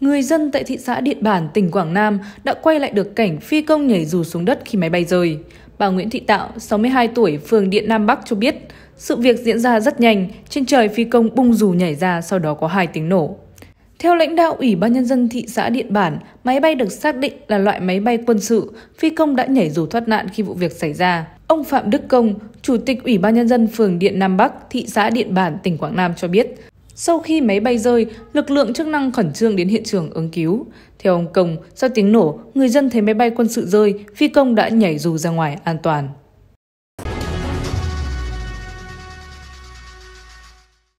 người dân tại thị xã Điện Bản, tỉnh Quảng Nam đã quay lại được cảnh phi công nhảy dù xuống đất khi máy bay rơi. Bà Nguyễn Thị Tạo, 62 tuổi, phường Điện Nam Bắc cho biết, sự việc diễn ra rất nhanh, trên trời phi công bung dù nhảy ra, sau đó có hai tiếng nổ. Theo lãnh đạo Ủy ban Nhân dân thị xã Điện Bản, máy bay được xác định là loại máy bay quân sự, phi công đã nhảy dù thoát nạn khi vụ việc xảy ra. Ông Phạm Đức Công, Chủ tịch Ủy ban Nhân dân phường Điện Nam Bắc, thị xã Điện Bản, tỉnh Quảng Nam cho biết, sau khi máy bay rơi, lực lượng chức năng khẩn trương đến hiện trường ứng cứu. Theo ông Công, do tiếng nổ, người dân thấy máy bay quân sự rơi, phi công đã nhảy dù ra ngoài an toàn.